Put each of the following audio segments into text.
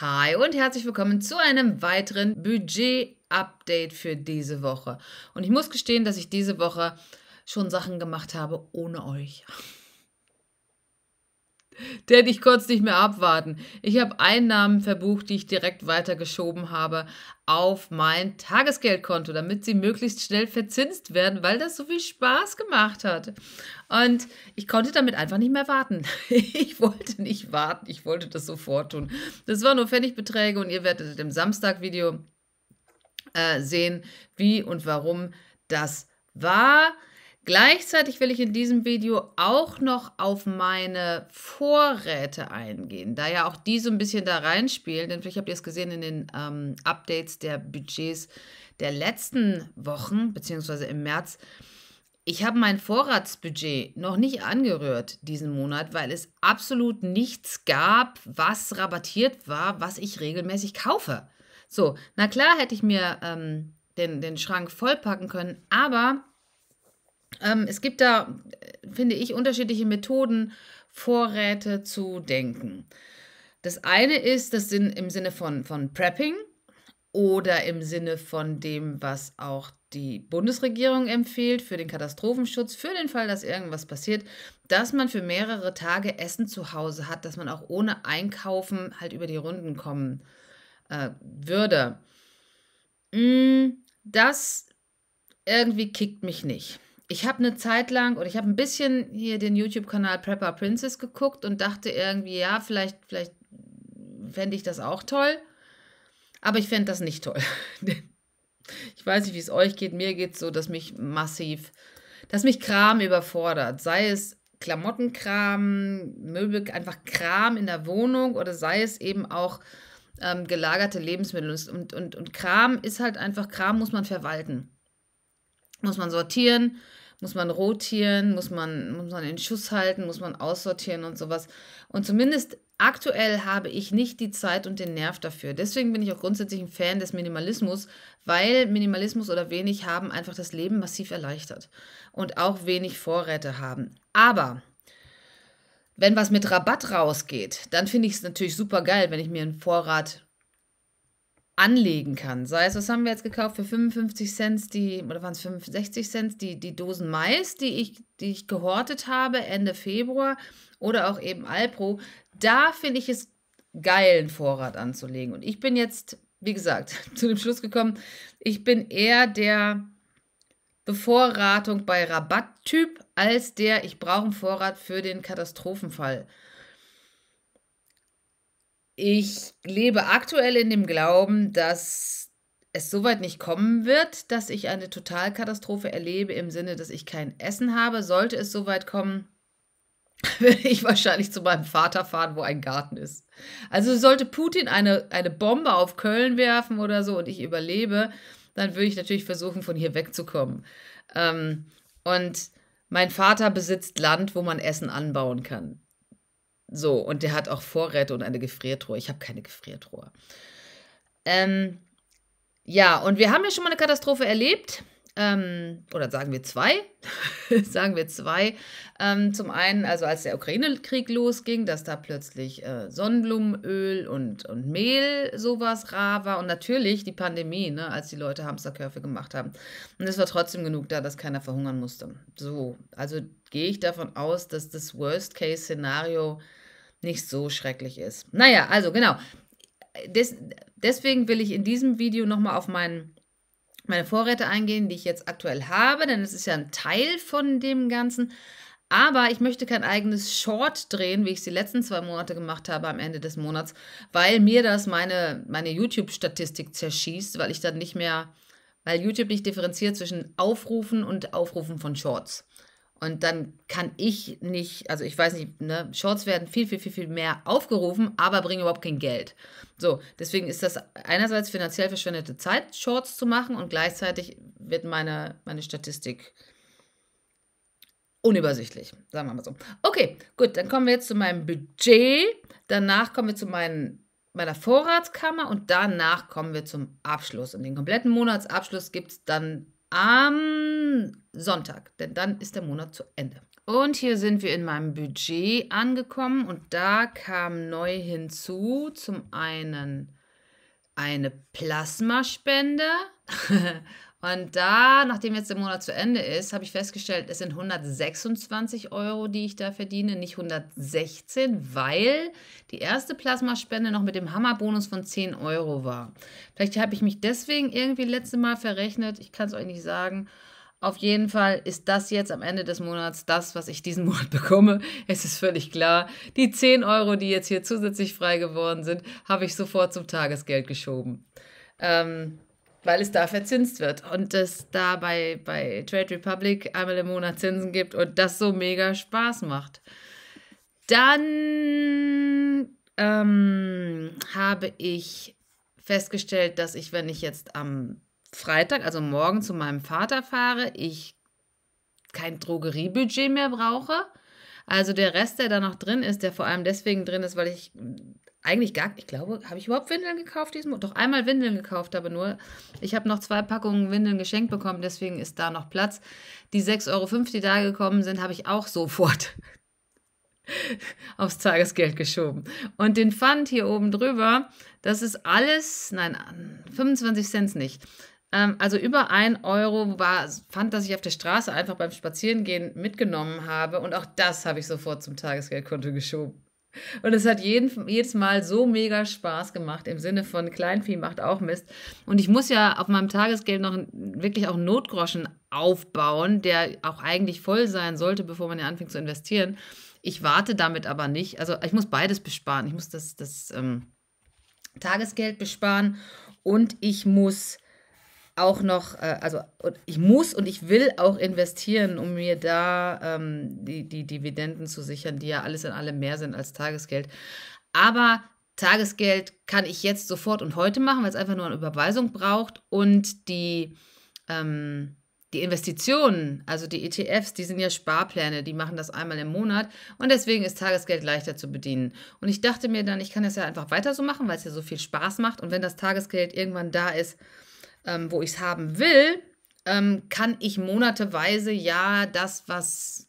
Hi und herzlich willkommen zu einem weiteren Budget-Update für diese Woche. Und ich muss gestehen, dass ich diese Woche schon Sachen gemacht habe ohne euch. Der ich kurz nicht mehr abwarten. Ich habe Einnahmen verbucht, die ich direkt weitergeschoben habe auf mein Tagesgeldkonto, damit sie möglichst schnell verzinst werden, weil das so viel Spaß gemacht hat. Und ich konnte damit einfach nicht mehr warten. Ich wollte nicht warten, ich wollte das sofort tun. Das waren nur Pfennigbeträge und ihr werdet im Samstag-Video äh, sehen, wie und warum das war. Gleichzeitig will ich in diesem Video auch noch auf meine Vorräte eingehen, da ja auch die so ein bisschen da reinspielen, denn vielleicht habt ihr es gesehen in den ähm, Updates der Budgets der letzten Wochen, beziehungsweise im März. Ich habe mein Vorratsbudget noch nicht angerührt diesen Monat, weil es absolut nichts gab, was rabattiert war, was ich regelmäßig kaufe. So, na klar hätte ich mir ähm, den, den Schrank vollpacken können, aber ähm, es gibt da, äh, finde ich, unterschiedliche Methoden, Vorräte zu denken. Das eine ist das Sinn, im Sinne von, von Prepping oder im Sinne von dem, was auch die Bundesregierung empfiehlt für den Katastrophenschutz, für den Fall, dass irgendwas passiert, dass man für mehrere Tage Essen zu Hause hat, dass man auch ohne Einkaufen halt über die Runden kommen äh, würde. Hm, das irgendwie kickt mich nicht ich habe eine Zeit lang oder ich habe ein bisschen hier den YouTube-Kanal Prepper Princess geguckt und dachte irgendwie, ja, vielleicht, vielleicht fände ich das auch toll. Aber ich fände das nicht toll. ich weiß nicht, wie es euch geht. Mir geht es so, dass mich massiv, dass mich Kram überfordert. Sei es Klamottenkram, Möbel, einfach Kram in der Wohnung oder sei es eben auch ähm, gelagerte Lebensmittel. Und, und, und Kram ist halt einfach, Kram muss man verwalten muss man sortieren, muss man rotieren, muss man, muss man in Schuss halten, muss man aussortieren und sowas. Und zumindest aktuell habe ich nicht die Zeit und den Nerv dafür. Deswegen bin ich auch grundsätzlich ein Fan des Minimalismus, weil Minimalismus oder wenig haben einfach das Leben massiv erleichtert und auch wenig Vorräte haben. Aber wenn was mit Rabatt rausgeht, dann finde ich es natürlich super geil, wenn ich mir einen Vorrat anlegen kann. Sei es, was haben wir jetzt gekauft für 55 Cent, die, oder waren es 65 Cent, die, die Dosen Mais, die ich, die ich gehortet habe Ende Februar oder auch eben Alpro. Da finde ich es geil, einen Vorrat anzulegen. Und ich bin jetzt, wie gesagt, zu dem Schluss gekommen, ich bin eher der Bevorratung bei Rabatttyp als der, ich brauche einen Vorrat für den Katastrophenfall. Ich lebe aktuell in dem Glauben, dass es soweit nicht kommen wird, dass ich eine Totalkatastrophe erlebe im Sinne, dass ich kein Essen habe. Sollte es soweit kommen, würde ich wahrscheinlich zu meinem Vater fahren, wo ein Garten ist. Also sollte Putin eine, eine Bombe auf Köln werfen oder so und ich überlebe, dann würde ich natürlich versuchen, von hier wegzukommen. Ähm, und mein Vater besitzt Land, wo man Essen anbauen kann. So, und der hat auch Vorräte und eine Gefriertruhe. Ich habe keine Gefriertruhe. Ähm, ja, und wir haben ja schon mal eine Katastrophe erlebt. Ähm, oder sagen wir zwei. sagen wir zwei. Ähm, zum einen, also als der Ukraine-Krieg losging, dass da plötzlich äh, Sonnenblumenöl und, und Mehl sowas rar war. Und natürlich die Pandemie, ne, als die Leute Hamsterkörfe gemacht haben. Und es war trotzdem genug da, dass keiner verhungern musste. So, also gehe ich davon aus, dass das Worst-Case-Szenario nicht so schrecklich ist. Naja, also genau. Des, deswegen will ich in diesem Video nochmal auf meinen, meine Vorräte eingehen, die ich jetzt aktuell habe, denn es ist ja ein Teil von dem Ganzen. Aber ich möchte kein eigenes Short drehen, wie ich es die letzten zwei Monate gemacht habe am Ende des Monats, weil mir das meine, meine YouTube-Statistik zerschießt, weil ich dann nicht mehr, weil YouTube nicht differenziert zwischen Aufrufen und Aufrufen von Shorts. Und dann kann ich nicht, also ich weiß nicht, ne, Shorts werden viel, viel, viel, viel mehr aufgerufen, aber bringen überhaupt kein Geld. So, deswegen ist das einerseits finanziell verschwendete Zeit, Shorts zu machen und gleichzeitig wird meine, meine Statistik unübersichtlich, sagen wir mal so. Okay, gut, dann kommen wir jetzt zu meinem Budget, danach kommen wir zu meinen meiner Vorratskammer und danach kommen wir zum Abschluss. Und den kompletten Monatsabschluss gibt es dann am Sonntag, denn dann ist der Monat zu Ende. Und hier sind wir in meinem Budget angekommen und da kam neu hinzu zum einen eine Plasmaspende Und da, nachdem jetzt der Monat zu Ende ist, habe ich festgestellt, es sind 126 Euro, die ich da verdiene, nicht 116, weil die erste Plasmaspende noch mit dem Hammerbonus von 10 Euro war. Vielleicht habe ich mich deswegen irgendwie letzte Mal verrechnet, ich kann es euch nicht sagen. Auf jeden Fall ist das jetzt am Ende des Monats das, was ich diesen Monat bekomme. Es ist völlig klar. Die 10 Euro, die jetzt hier zusätzlich frei geworden sind, habe ich sofort zum Tagesgeld geschoben. Ähm, weil es da verzinst wird und es da bei, bei Trade Republic einmal im Monat Zinsen gibt und das so mega Spaß macht. Dann ähm, habe ich festgestellt, dass ich, wenn ich jetzt am Freitag, also morgen zu meinem Vater fahre, ich kein Drogeriebudget mehr brauche. Also der Rest, der da noch drin ist, der vor allem deswegen drin ist, weil ich eigentlich gar, ich glaube, habe ich überhaupt Windeln gekauft diesen Monat? Doch einmal Windeln gekauft, aber nur. Ich habe noch zwei Packungen Windeln geschenkt bekommen, deswegen ist da noch Platz. Die 6,50 Euro, die da gekommen sind, habe ich auch sofort aufs Tagesgeld geschoben. Und den Pfand hier oben drüber, das ist alles, nein, 25 Cent nicht. Ähm, also über 1 Euro war Pfand, das ich auf der Straße einfach beim Spazierengehen mitgenommen habe. Und auch das habe ich sofort zum Tagesgeldkonto geschoben. Und es hat jeden, jedes Mal so mega Spaß gemacht, im Sinne von Kleinvieh macht auch Mist. Und ich muss ja auf meinem Tagesgeld noch wirklich auch einen Notgroschen aufbauen, der auch eigentlich voll sein sollte, bevor man ja anfängt zu investieren. Ich warte damit aber nicht. Also ich muss beides besparen. Ich muss das, das ähm, Tagesgeld besparen und ich muss auch noch, äh, also ich muss und ich will auch investieren, um mir da ähm, die, die Dividenden zu sichern, die ja alles in allem mehr sind als Tagesgeld. Aber Tagesgeld kann ich jetzt sofort und heute machen, weil es einfach nur eine Überweisung braucht und die. Ähm, die Investitionen, also die ETFs, die sind ja Sparpläne, die machen das einmal im Monat und deswegen ist Tagesgeld leichter zu bedienen. Und ich dachte mir dann, ich kann das ja einfach weiter so machen, weil es ja so viel Spaß macht und wenn das Tagesgeld irgendwann da ist, ähm, wo ich es haben will, ähm, kann ich monateweise ja das, was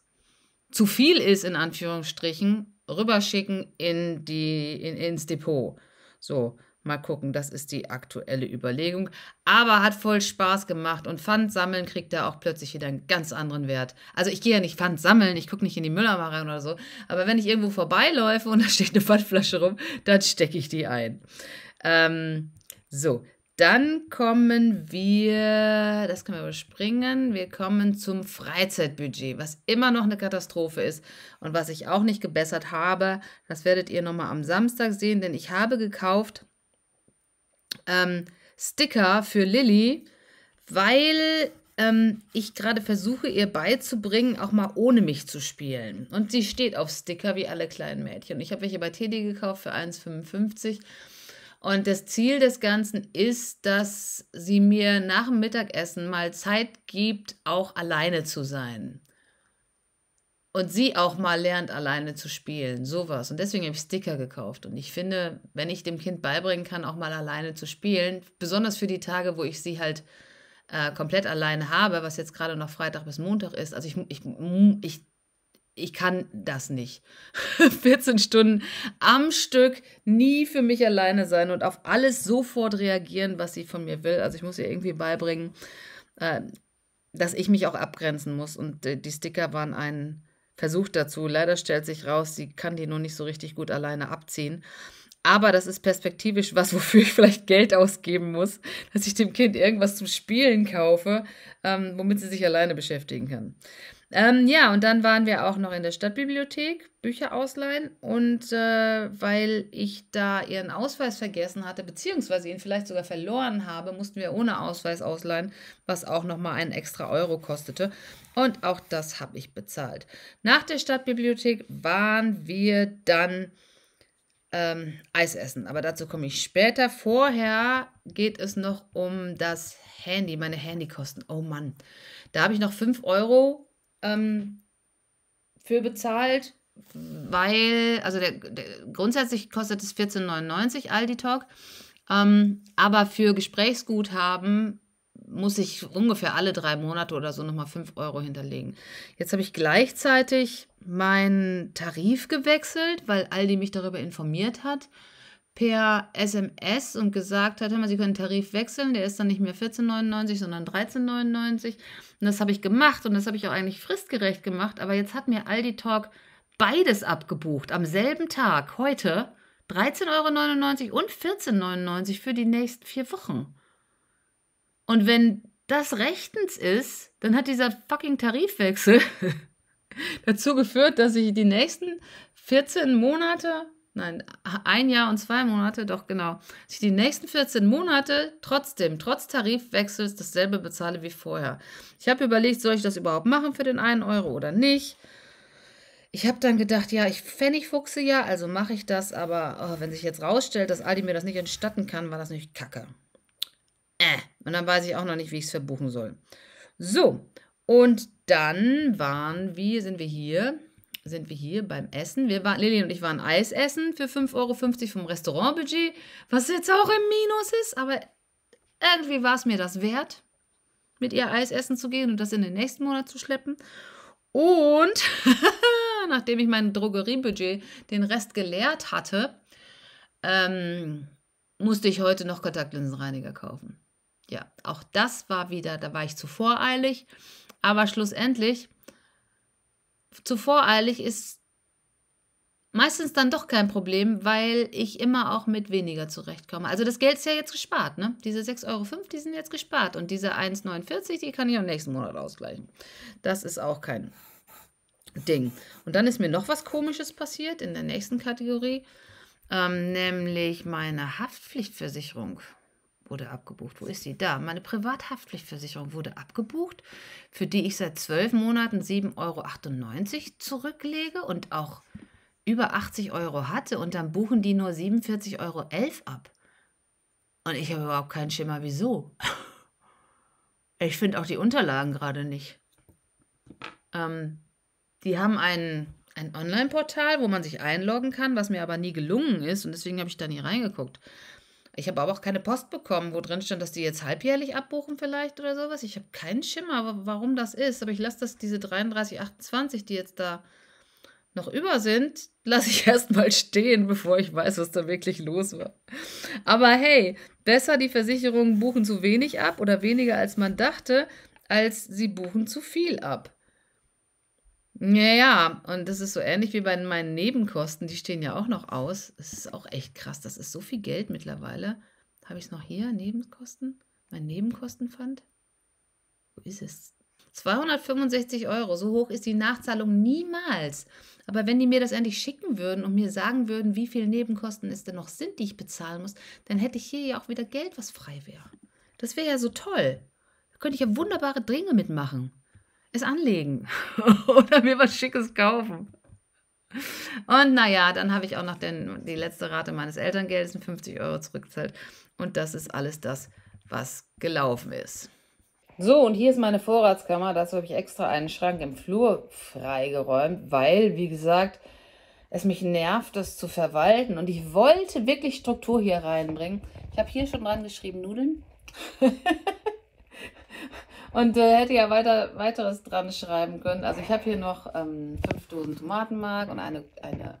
zu viel ist, in Anführungsstrichen, rüberschicken in die, in, ins Depot. So, mal gucken, das ist die aktuelle Überlegung. Aber hat voll Spaß gemacht und Pfand sammeln kriegt da auch plötzlich wieder einen ganz anderen Wert. Also ich gehe ja nicht Pfand sammeln, ich gucke nicht in die Müllermacher rein oder so. Aber wenn ich irgendwo vorbeiläufe und da steht eine Pfandflasche rum, dann stecke ich die ein. Ähm, so, dann kommen wir, das können wir überspringen, wir kommen zum Freizeitbudget, was immer noch eine Katastrophe ist und was ich auch nicht gebessert habe. Das werdet ihr nochmal am Samstag sehen, denn ich habe gekauft ähm, Sticker für Lilly, weil ähm, ich gerade versuche, ihr beizubringen, auch mal ohne mich zu spielen. Und sie steht auf Sticker wie alle kleinen Mädchen. Ich habe welche bei Teddy gekauft für 1,55 und das Ziel des Ganzen ist, dass sie mir nach dem Mittagessen mal Zeit gibt, auch alleine zu sein. Und sie auch mal lernt, alleine zu spielen, sowas. Und deswegen habe ich Sticker gekauft. Und ich finde, wenn ich dem Kind beibringen kann, auch mal alleine zu spielen, besonders für die Tage, wo ich sie halt äh, komplett alleine habe, was jetzt gerade noch Freitag bis Montag ist, also ich, ich, ich ich kann das nicht. 14 Stunden am Stück, nie für mich alleine sein und auf alles sofort reagieren, was sie von mir will. Also ich muss ihr irgendwie beibringen, äh, dass ich mich auch abgrenzen muss. Und äh, die Sticker waren ein Versuch dazu. Leider stellt sich raus, sie kann die nur nicht so richtig gut alleine abziehen. Aber das ist perspektivisch was, wofür ich vielleicht Geld ausgeben muss, dass ich dem Kind irgendwas zum Spielen kaufe, ähm, womit sie sich alleine beschäftigen kann. Ähm, ja, und dann waren wir auch noch in der Stadtbibliothek, Bücher ausleihen. Und äh, weil ich da ihren Ausweis vergessen hatte, beziehungsweise ihn vielleicht sogar verloren habe, mussten wir ohne Ausweis ausleihen, was auch nochmal einen extra Euro kostete. Und auch das habe ich bezahlt. Nach der Stadtbibliothek waren wir dann ähm, Eis essen. Aber dazu komme ich später. Vorher geht es noch um das Handy, meine Handykosten. Oh Mann. Da habe ich noch 5 Euro ähm, für bezahlt, weil, also der, der, grundsätzlich kostet es 14,99 Aldi Talk, ähm, aber für Gesprächsguthaben muss ich ungefähr alle drei Monate oder so nochmal 5 Euro hinterlegen. Jetzt habe ich gleichzeitig meinen Tarif gewechselt, weil Aldi mich darüber informiert hat, per SMS und gesagt hat, hör mal, Sie können Tarif wechseln, der ist dann nicht mehr 14,99, sondern 13,99. Und das habe ich gemacht und das habe ich auch eigentlich fristgerecht gemacht, aber jetzt hat mir Aldi Talk beides abgebucht am selben Tag, heute 13,99 Euro und 14,99 Euro für die nächsten vier Wochen. Und wenn das rechtens ist, dann hat dieser fucking Tarifwechsel dazu geführt, dass ich die nächsten 14 Monate nein, ein Jahr und zwei Monate, doch genau, dass ich die nächsten 14 Monate trotzdem, trotz Tarifwechsels, dasselbe bezahle wie vorher. Ich habe überlegt, soll ich das überhaupt machen für den einen Euro oder nicht? Ich habe dann gedacht, ja, ich Pfennigfuchse ja, also mache ich das, aber oh, wenn sich jetzt rausstellt, dass Aldi mir das nicht entstatten kann, war das nämlich kacke. Äh, und dann weiß ich auch noch nicht, wie ich es verbuchen soll. So, und dann waren wir, sind wir hier, sind wir hier beim Essen. Wir waren, Lilly und ich waren Eis essen für 5,50 Euro vom Restaurantbudget, was jetzt auch im Minus ist, aber irgendwie war es mir das wert, mit ihr Eis essen zu gehen und das in den nächsten Monat zu schleppen. Und nachdem ich mein Drogeriebudget den Rest geleert hatte, ähm, musste ich heute noch Kontaktlinsenreiniger kaufen. Ja, auch das war wieder, da war ich zu voreilig. Aber schlussendlich zu voreilig ist meistens dann doch kein Problem, weil ich immer auch mit weniger zurechtkomme. Also das Geld ist ja jetzt gespart, ne? Diese 6,05 Euro, die sind jetzt gespart. Und diese 1,49, die kann ich am nächsten Monat ausgleichen. Das ist auch kein Ding. Und dann ist mir noch was Komisches passiert in der nächsten Kategorie, ähm, nämlich meine Haftpflichtversicherung wurde abgebucht. Wo ist sie? Da. Meine Privathaftpflichtversicherung wurde abgebucht, für die ich seit zwölf Monaten 7,98 Euro zurücklege und auch über 80 Euro hatte. Und dann buchen die nur 47,11 Euro ab. Und ich habe überhaupt kein Schema, wieso. Ich finde auch die Unterlagen gerade nicht. Ähm, die haben einen ein Online-Portal, wo man sich einloggen kann, was mir aber nie gelungen ist und deswegen habe ich da nie reingeguckt. Ich habe aber auch keine Post bekommen, wo drin stand, dass die jetzt halbjährlich abbuchen vielleicht oder sowas. Ich habe keinen Schimmer, warum das ist. Aber ich lasse das, diese 33,28, die jetzt da noch über sind, lasse ich erstmal stehen, bevor ich weiß, was da wirklich los war. Aber hey, besser die Versicherungen buchen zu wenig ab oder weniger als man dachte, als sie buchen zu viel ab. Ja, ja, und das ist so ähnlich wie bei meinen Nebenkosten, die stehen ja auch noch aus. Es ist auch echt krass, das ist so viel Geld mittlerweile. Habe ich es noch hier? Nebenkosten? Mein Nebenkostenpfand? Wo ist es? 265 Euro, so hoch ist die Nachzahlung niemals. Aber wenn die mir das endlich schicken würden und mir sagen würden, wie viele Nebenkosten es denn noch sind, die ich bezahlen muss, dann hätte ich hier ja auch wieder Geld, was frei wäre. Das wäre ja so toll. Da könnte ich ja wunderbare Dinge mitmachen es anlegen oder mir was Schickes kaufen. Und naja, dann habe ich auch noch den, die letzte Rate meines Elterngeldes, 50 Euro zurückgezahlt. Und das ist alles das, was gelaufen ist. So, und hier ist meine Vorratskammer. Dazu habe ich extra einen Schrank im Flur freigeräumt, weil, wie gesagt, es mich nervt, das zu verwalten. Und ich wollte wirklich Struktur hier reinbringen. Ich habe hier schon dran geschrieben, Nudeln. Und äh, hätte ja weiter, weiteres dran schreiben können. Also ich habe hier noch ähm, fünf Dosen Tomatenmark und eine, eine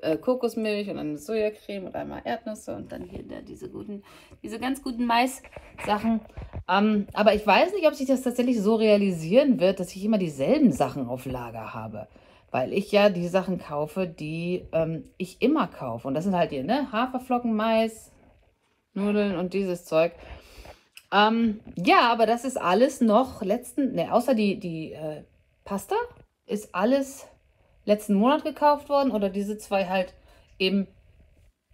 äh, Kokosmilch und eine Sojacreme und einmal Erdnüsse und dann hier der, diese guten, diese ganz guten Mais-Sachen. Ähm, aber ich weiß nicht, ob sich das tatsächlich so realisieren wird, dass ich immer dieselben Sachen auf Lager habe weil ich ja die Sachen kaufe, die ähm, ich immer kaufe. Und das sind halt hier, ne? Haferflocken, Mais, Nudeln und dieses Zeug. Ähm, ja, aber das ist alles noch letzten, ne, außer die, die äh, Pasta, ist alles letzten Monat gekauft worden oder diese zwei halt eben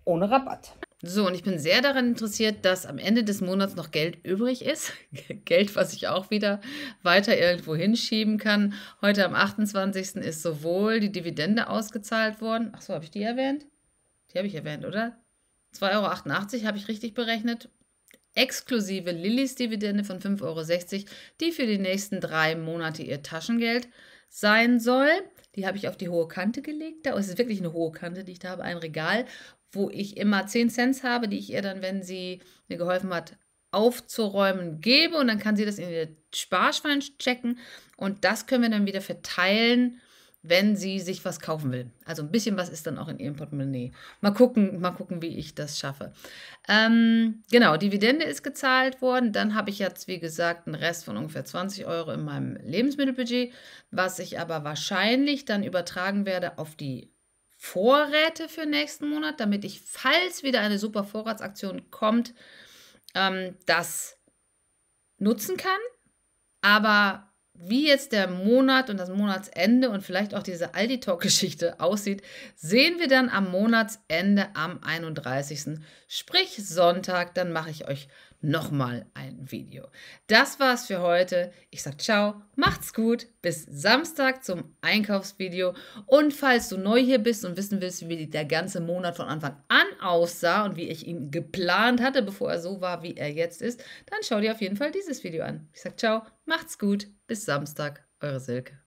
ohne Rabatt. So, und ich bin sehr daran interessiert, dass am Ende des Monats noch Geld übrig ist. Geld, was ich auch wieder weiter irgendwo hinschieben kann. Heute am 28. ist sowohl die Dividende ausgezahlt worden. Achso, habe ich die erwähnt? Die habe ich erwähnt, oder? 2,88 Euro habe ich richtig berechnet exklusive Lillys Dividende von 5,60 Euro, die für die nächsten drei Monate ihr Taschengeld sein soll. Die habe ich auf die hohe Kante gelegt. Da ist wirklich eine hohe Kante, die ich da habe, ein Regal, wo ich immer 10 Cent habe, die ich ihr dann, wenn sie mir geholfen hat, aufzuräumen gebe. Und dann kann sie das in ihr Sparschwein checken. Und das können wir dann wieder verteilen wenn sie sich was kaufen will. Also ein bisschen was ist dann auch in ihrem Portemonnaie. Mal gucken, mal gucken, wie ich das schaffe. Ähm, genau, Dividende ist gezahlt worden. Dann habe ich jetzt, wie gesagt, einen Rest von ungefähr 20 Euro in meinem Lebensmittelbudget, was ich aber wahrscheinlich dann übertragen werde auf die Vorräte für nächsten Monat, damit ich, falls wieder eine super Vorratsaktion kommt, ähm, das nutzen kann. Aber wie jetzt der Monat und das Monatsende und vielleicht auch diese Aldi Talk Geschichte aussieht, sehen wir dann am Monatsende am 31. Sprich Sonntag, dann mache ich euch nochmal ein Video. Das war's für heute. Ich sag ciao, macht's gut, bis Samstag zum Einkaufsvideo. Und falls du neu hier bist und wissen willst, wie der ganze Monat von Anfang an aussah und wie ich ihn geplant hatte, bevor er so war, wie er jetzt ist, dann schau dir auf jeden Fall dieses Video an. Ich sag ciao, macht's gut, bis Samstag, eure Silke.